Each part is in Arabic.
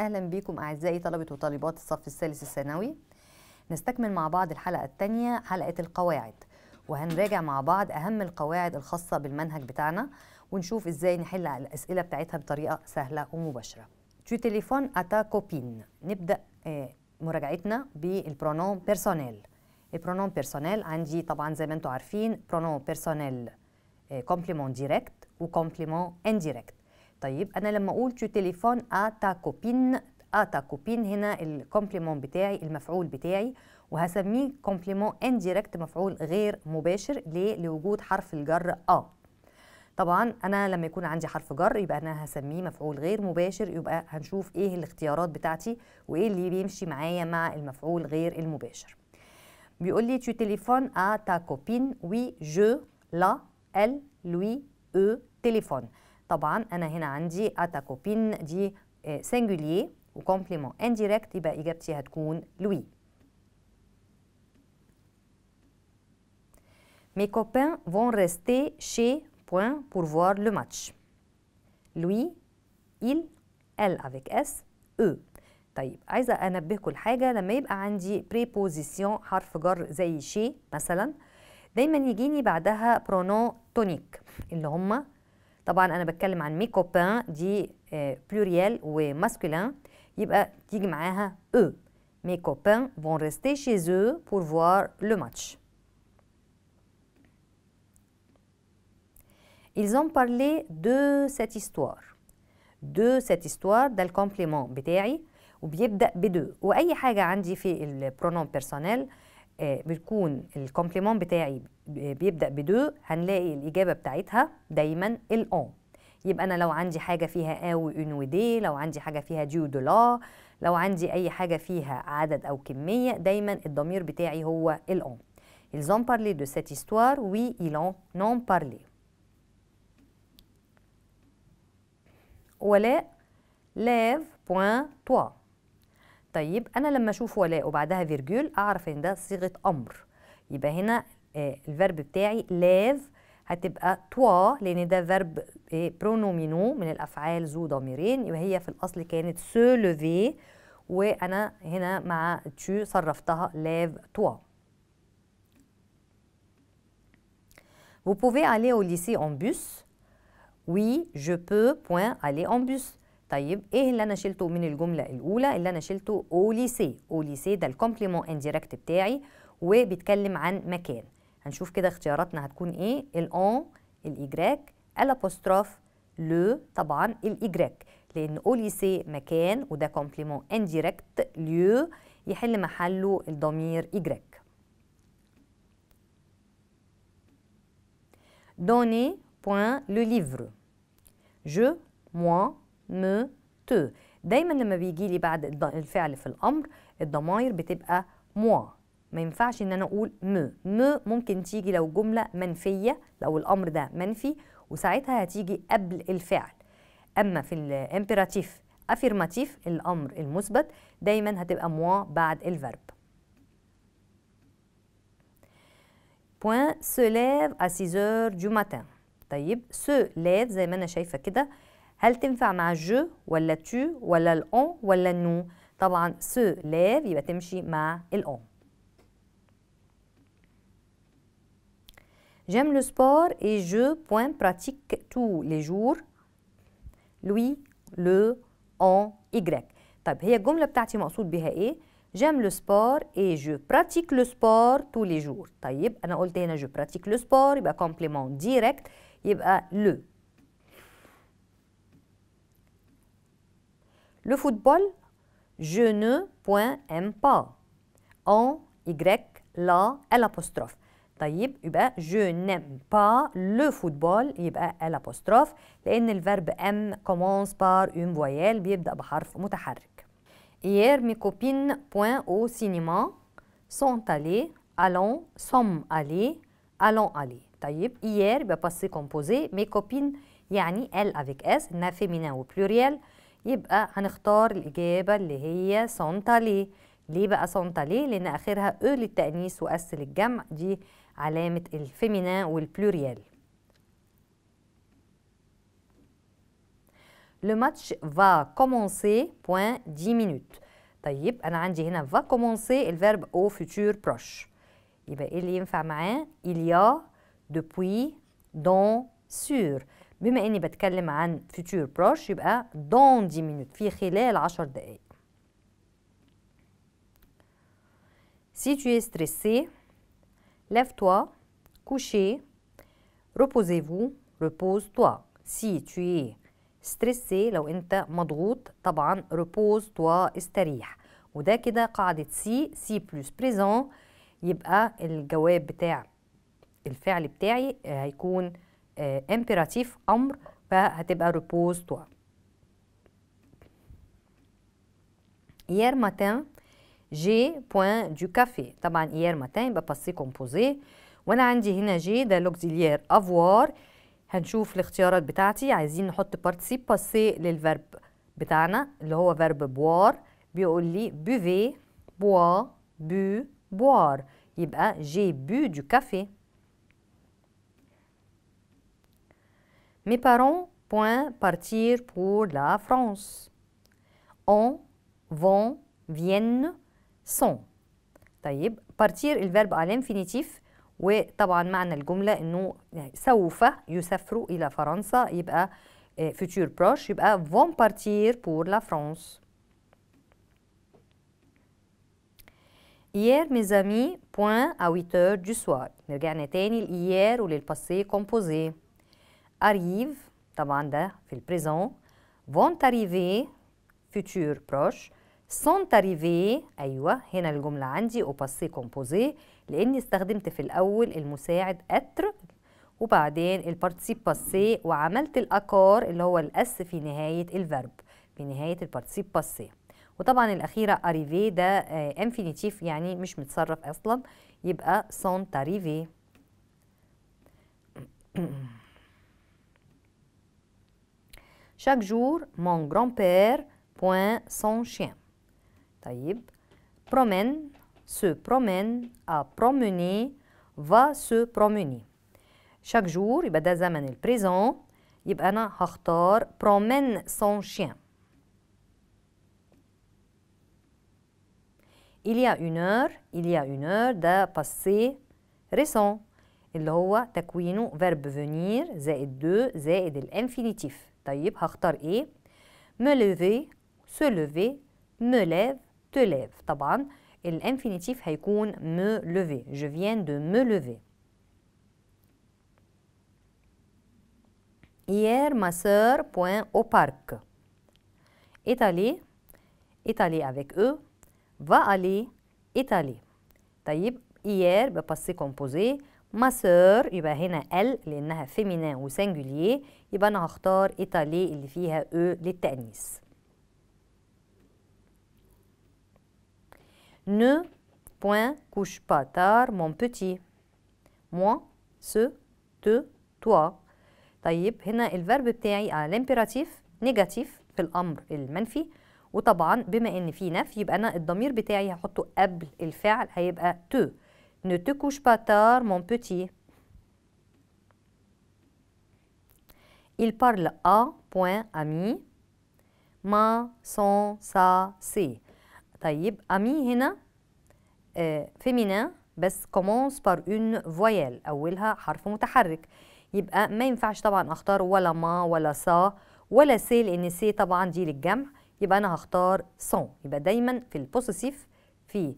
أهلا بكم أعزائي طلبة وطالبات الصف الثالث الثانوي نستكمل مع بعض الحلقة الثانية حلقة القواعد وهنراجع مع بعض أهم القواعد الخاصة بالمنهج بتاعنا ونشوف إزاي نحل الأسئلة بتاعتها بطريقة سهلة ومباشرة تو تليفون اتا كوبين نبدأ آه، مراجعتنا بالبرونوم بيرسونيل البرونوم بيرسونيل عندي طبعا زي ما انتم عارفين برونوم بيرسونيل آه، كومبليمون دايركت وكومبليمون انديركت طيب انا لما اقول تو تليفون ا تا كوبين ا آه، تا كوبين هنا الكومبليمون بتاعي المفعول بتاعي وهسميه كومبليمون انديركت مفعول غير مباشر ليه لوجود حرف الجر ا آه. طبعا انا لما يكون عندي حرف جر يبقى انا هسميه مفعول غير مباشر يبقى هنشوف ايه الاختيارات بتاعتي وايه اللي بيمشي معايا مع المفعول غير المباشر بيقول لي تو تليفون ا تا كوبين وي جو لا ال لوي او تليفون طبعا انا هنا عندي اتا كوبين دي سنجوليه وكومبليمون انديريكت يبقى اجابتي هتكون لوي مي كوبين فون ريستي شي بوين بور فوار لو ماتش لوي il, ال افيك اس او طيب عايزة أنبهكم لحاجة لما يبقى عندي بريبوزيسيون حرف جر زي شي مثلا دايما يجيني بعدها برونون تونيك اللي هما طبعا انا بتكلم عن مي كوبان دي بلوريال آه، وماسكولين يبقى تيجي معاها او مي كوبان فون ريستي chez eux بور فوار لو ماتش Ils ont parlé de cette histoire. De cette histoire ده الكومبليمون بتاعي وبيبدأ بدو وأي حاجة عندي في البرونوم بيرسونيل آه، بتكون الكومبليمون بتاعي بيبدا بدو هنلاقي الاجابه بتاعتها دايما الان يبقى انا لو عندي حاجه فيها او اون ودي لو عندي حاجه فيها ديو دولا لو عندي اي حاجه فيها عدد او كميه دايما الضمير بتاعي هو الان Ils ont parlé de cette histoire, oui, ils en ont parlé. ولاء لاف بوان توا طيب انا لما اشوف ولاء وبعدها فيرجول اعرف ان ده صيغه امر يبقى هنا آه، الفيرب بتاعي لاف هتبقى توا لان ده فيرب برونومينو آه، من الافعال ذو ضميرين وهي في الاصل كانت سو لوفي وانا هنا مع تشو صرفتها لاف توا Vous pouvez aller au lycée en bus. Oui, je peux, point, aller en bus. طيب ايه اللي انا شلته من الجمله الاولى اللي انا شلته او ليسي او ليسي ده الكومبليمون انديركت بتاعي وبيتكلم عن مكان هنشوف كده اختياراتنا هتكون ايه الان الاجراك الابوستروف لو طبعا الاجراك لان اوليسي مكان وده كومبليمون انديركت ليو يحل محله الضمير اجراك دوني بوان لو ليفر جو موا مو تو دايما لما بيجي لي بعد الفعل في الامر الضماير بتبقى موا ما ينفعش ان انا اقول م م ممكن تيجي لو جمله منفيه لو الامر ده منفي وساعتها هتيجي قبل الفعل اما في الامبيراتيف افيرماتيف الامر المثبت دايما هتبقى موا بعد الفرب بوين se lève à 6 heures du matin طيب se lève زي ما انا شايفه كده هل تنفع مع جو ولا تو ولا الان ولا نو طبعا se lève يبقى تمشي مع الان J'aime le sport et je point, pratique tous les jours. Lui, le, en, y. J'aime le sport et je pratique le sport tous les jours. je pratique le sport un complément direct يبقى le. Le football, je ne point aime pas. En, y, la, l'apostrophe. طيب يبقى جو نيم با لو فوتبول يبقى الابوستروف لان الفيرب ام كومونس بار اون فويال بيبدا بحرف متحرك Hier مي كوبين بوين او سينما sont allées allons sommes allées allons allées طيب hier يبقى باسي كومبوزي مي كوبين يعني ال avec s انها و وبلوريال يبقى هنختار الإجابة اللي هي سونتالي ليه بقى سونتالي؟ لأن آخرها أو e للتأنيث وأس للجمع دي علامة الفيمينا والبلوريال Le match va commencer point 10 minutes. طيب أنا عندي هنا va commencer الفيرب au futur proche. يبقى إيه اللي ينفع معاه؟ Il y a, depuis, dans, sur. بما إني بتكلم عن futur proche يبقى dans 10 minutes في خلال 10 دقايق. Si tu es stressé, Lève-toi, coucher, reposez-vous, repose-toi. Si tu es stressé لو انت مضغوط طبعا repose-toi استريح وده كده قاعدة سي سي plus present يبقى الجواب بتاع الفعل بتاعي هيكون امبيراتيف امر فهتبقى repose-toi. Hier matin, J'ai point du café, taban hier matin, va passer composé. on a de l'auxiliaire avoir. je passé fléchir les bétail, je suis en hôtesse le verbe boire, biouly, buvez, boire, bu, boire. j'ai bu du café. mes parents point partir pour la france. on va venir. سون طيب بارتير الفيرب على الانفينيتيف وطبعا معنى الجمله انه سوف يسافروا الى فرنسا يبقى فيتور آه، بروش يبقى فون بارتير بور لا فرانس Hier, mes amis, point à 8 heures du soir. رجعنا تاني لإيير وللباسي كومبوزي. Arrive, طبعا ده في البريزون. Vont arriver, futur proche. sont arrivés ايوه هنا الجمله عندي او باسي كومبوزي لاني استخدمت في الاول المساعد اتر وبعدين البارتسيب باسي وعملت الاكار اللي هو الاس في نهايه الفيرب في نهايه البارتسيب باسي وطبعا الاخيره اريفي ده آه، انفينيتيف يعني مش متصرف اصلا يبقى سون تاريفي Chaque jour, mon grand-père point son chien. طيب promène se promène a promené va se promener chaque jour يبقى ده زمن البريزون يبقى انا هختار promène son chien il y a une heure il y a une heure ده passé récent اللي هو تكوينه verb venir زائد دو زائد l'infinitif. طيب هختار ايه me lever se lever me lève te lève طبعا الانفينيتيف هيكون me lever je viens de me lever hier ma soeur point au parc est allée est allée avec eux va aller est allée طيب hier بباسي كومبوزي ما سور يبقى هنا ال لانها فيمينان وسنجوليه يبقى انا هختار ايطالي اللي فيها او للتانيث Ne point couche pas tard mon petit moi ce te toi طيب هنا الفيرب بتاعي على الامبيراتيف نيجاتيف في الامر المنفي وطبعا بما ان في نفي يبقى انا الضمير بتاعي هحطه قبل الفعل هيبقى تو ne te couche pas tard mon petit il parle à point ami ma son sa سي طيب ami هنا فيمينا آه، بس كومونس بار اون فويال اولها حرف متحرك يبقى ما ينفعش طبعا اختار ولا ما ولا سا ولا سي لان سي طبعا دي للجمع يبقى انا هختار سون يبقى دايما في البوسيسيف في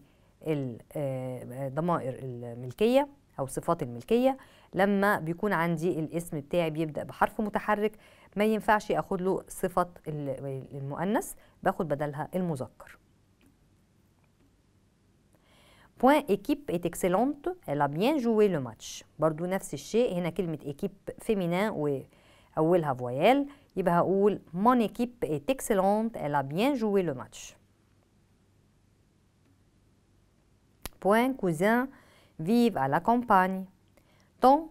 الضمائر آه، الملكيه او صفات الملكيه لما بيكون عندي الاسم بتاعي بيبدا بحرف متحرك ما ينفعش اخد له صفه المؤنث باخد بدلها المذكر بوان ايكيب ايت اكسلونت الا بيان جوي لو ماتش برضو نفس الشيء هنا كلمه ايكيب فيمينان واولها فويال يبقى هقول مون ايكيب ايت اكسلونت الا بيان جوي لو ماتش بوان كوزان فيف على كومباني طون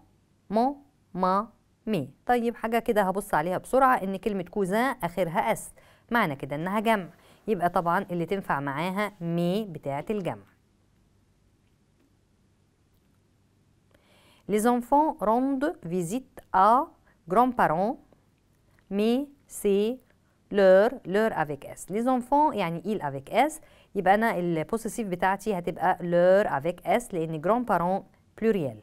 مون ما مي طيب حاجه كده هبص عليها بسرعه ان كلمه كوزان اخرها اس معنى كده انها جمع يبقى طبعا اللي تنفع معاها مي بتاعه الجمع Les enfants rendent visite à grands-parents, mais c'est leur leur avec s les enfants يعني il avec s يبقى انا البوسيسيف بتاعتي هتبقى leur avec s لان grand parents pluriel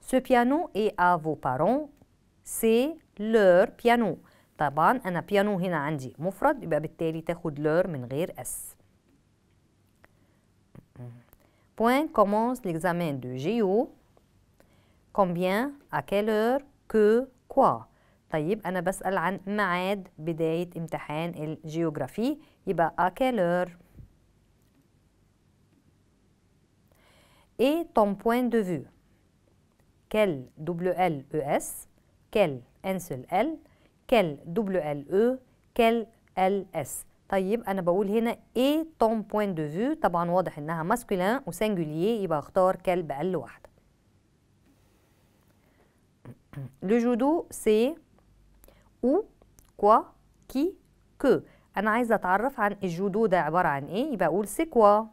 ce piano est à vos parents c'est leur piano طبعا un piano هنا عندي مفرد يبقى بالتالي تاخد leur من غير s quand commence l'examen de géo combien à quelle heure que quoi طيب أنا بسأل عن ميعاد بداية امتحان الجيوغرافي يبقى à quelle heure et ton point de vue quel double quel un seul L quel double E quel L طيب انا بقول هنا اي طون بوين دو فيو طبعا واضح انها ماسكولين وسنجولييه يبقى اختار كلب قال واحده لو جودو سي او كوا كي كو انا عايزه اتعرف عن الجودو ده عباره عن ايه يبقى اقول سي كوا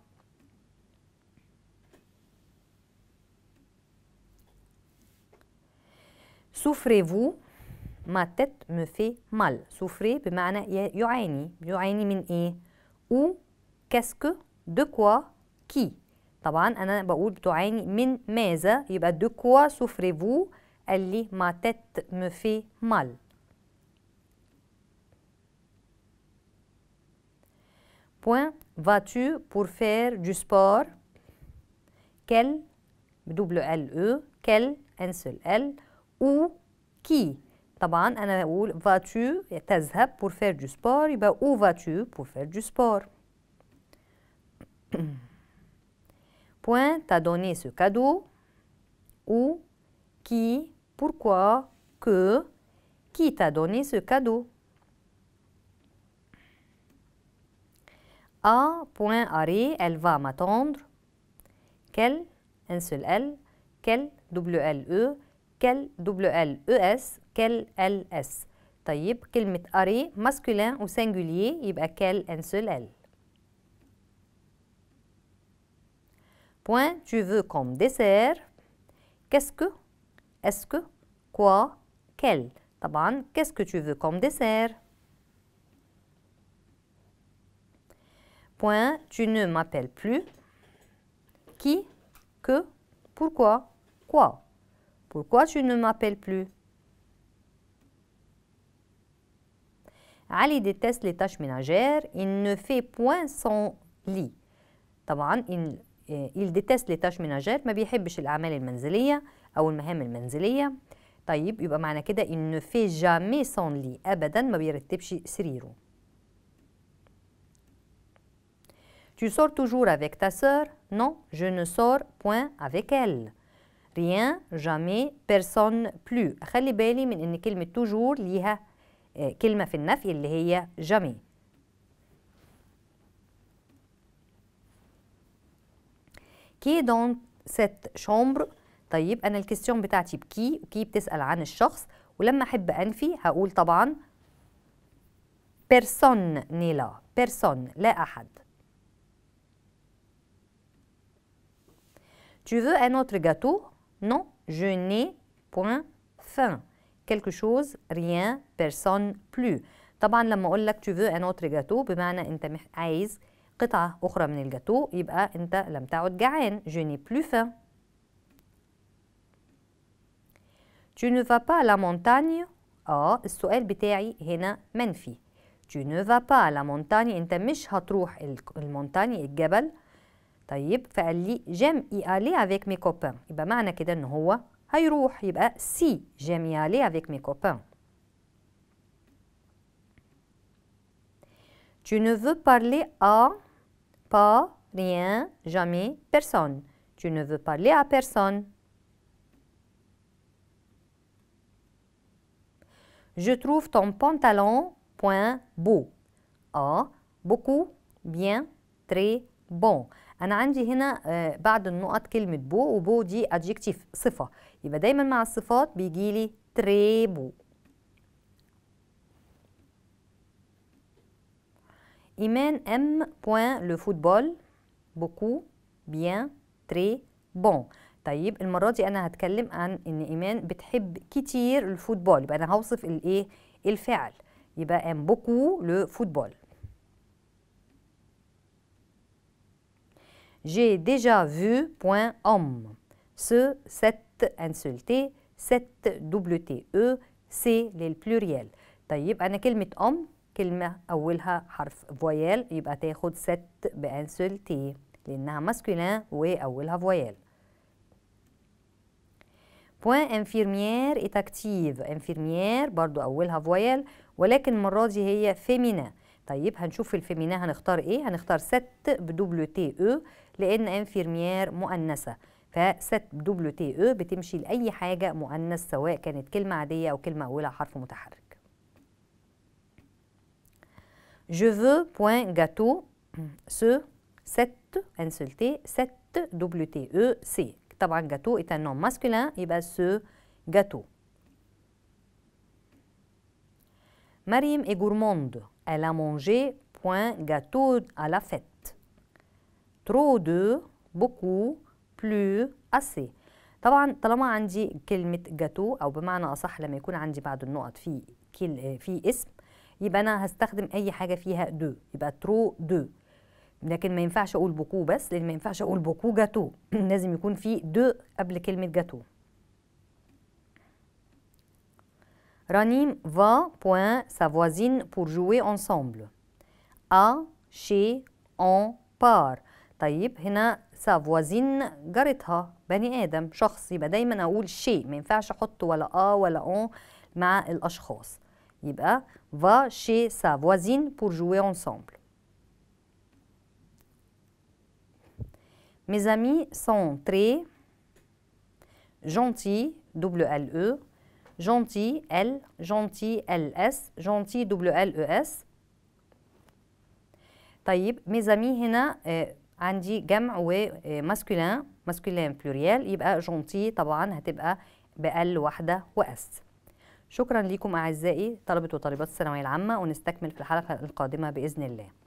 سوفريفو ma tête me fait mal. Souffrir بمعنى يعاني. يعاني من Ou qu'est-ce que de quoi qui طبعا بقول min من eh ben, de quoi souffrez-vous elle ma tête me fait mal. Point vas-tu pour faire du sport Quel double L E quel un seul L ou qui طبعا انا vas-tu pour faire du sport où vas-tu pour faire du sport point T'as donné ce cadeau ou qui pourquoi que qui t'a donné ce cadeau A point arrêt elle va m'attendre quel un seul L quel W L E quel W L E S كال ال اس طيب كلمة أري ماسكولين وسنجوليي يبقى كال ان سول l ». point tu veux comme dessert qu'est-ce que est-ce que quoi quel طبعا qu'est-ce que tu veux comme dessert point tu ne m'appelles plus qui que pourquoi quoi pourquoi tu ne m'appelles plus علي déteste les tâches ménagères. Il ne fait point son lit. طبعا il, il déteste les tâches ménagères. ما بيحبش الأعمال المنزلية أو المهام المنزلية. طيب يبقى معنى كده il ne fait jamais son lit. أبدا ما بيرتبش سريره. Tu sors toujours avec ta sœur Non, je ne sors point avec elle. Rien, jamais, personne, plus. خلي بالي من ان كلمة toujours ليها كلمة في النفي اللي هي جمي كي دونت ست شومبر طيب أنا الكستيون بتاعتي بكي وكي بتسأل عن الشخص ولما أحب أنفي هقول طبعا بيرسون نيلا بيرسون لا أحد Tu veux un autre gâteau Non, je n'ai point faim. quelque chose, rien, personne, plus. طبعا لما اقول لك tu veux un autre gâteau بمعنى انت عايز قطعه اخرى من الجاتو يبقى انت لم تعد جعان. Je n'ai plus faim. Tu ne vas pas à la montagne? اه السؤال بتاعي هنا منفي. Tu ne vas pas à la montagne انت مش هتروح المونتاني الجبل. طيب فقال لي جيم اي الي افيك مي كوبان يبقى معنى كده ان هو « eh ben, Si j'aime y aller avec mes copains Tu ne veux parler à pas, rien, jamais, personne. Tu ne veux parler à personne. Je trouve ton pantalon point beau. beaucoup bien très bon. أنا عندي هنا بعد النقط beau, beau adjective sifa. يبقى دايما مع الصفات بيجي لي تريبو إيمان أم بوان لو فوتبول بوكو بيان تري بون طيب المرة دي أنا هتكلم عن إن إيمان بتحب كتير الفوتبول يبقى أنا هوصف الإيه الفعل يبقى أم بوكو لو فوتبول J'ai déjà vu point homme ce cette un seul T 7 دبليو تي او سي للبلوريال طيب انا كلمه ام كلمه اولها حرف فويال يبقى تاخد ست بانسولتي تي لانها ماسكولين واولها فويال بوان انفيرميير ات اكتيف انفيرميير برضو اولها فويال ولكن المره دي هي فيمينا طيب هنشوف الفيمينا هنختار ايه هنختار ست بدوبلو تي او لان انفيرميير مؤنثه فست دبليو تي او بتمشي لاي حاجه مؤنث سواء كانت كلمه عاديه او كلمه اولها حرف متحرك je veux point gâteau ce ست انسلتي ست دبليو تي او سي طبعا جاتو ايت ان نوم ماسكولين يبقى سو جاتو مريم اي غورموند الا مونجي بوين جاتو ا فيت ترو دو بوكو بلو أسي طبعا طالما عندي كلمة جاتو أو بمعنى أصح لما يكون عندي بعد النقط في كل في اسم يبقى أنا هستخدم أي حاجة فيها دو يبقى ترو دو لكن ما ينفعش أقول بوكو بس لأن ما ينفعش أقول بوكو جاتو لازم يكون في دو قبل كلمة جاتو رانيم فا point sa voisine pour jouer ensemble. À, chez, on, طيب هنا سافوازين جارتها بني ادم شخص يبقى دايما اقول شيء ما ينفعش احط ولا اه ولا اون مع الاشخاص يبقى فا شي سافوازين بور جوي انسامبل Mes amis sont très gentils, WLE, gentils, L, e. gentils, LS, gentils, e WLES. طيب، Taïb, mes amis, هنا, آه، عندي جمع وماسكولين ماسكولين بلوريال يبقى جونتي طبعا هتبقى بال واحده واس شكرا لكم اعزائي طلبه وطالبات الثانويه العامه ونستكمل في الحلقه القادمه باذن الله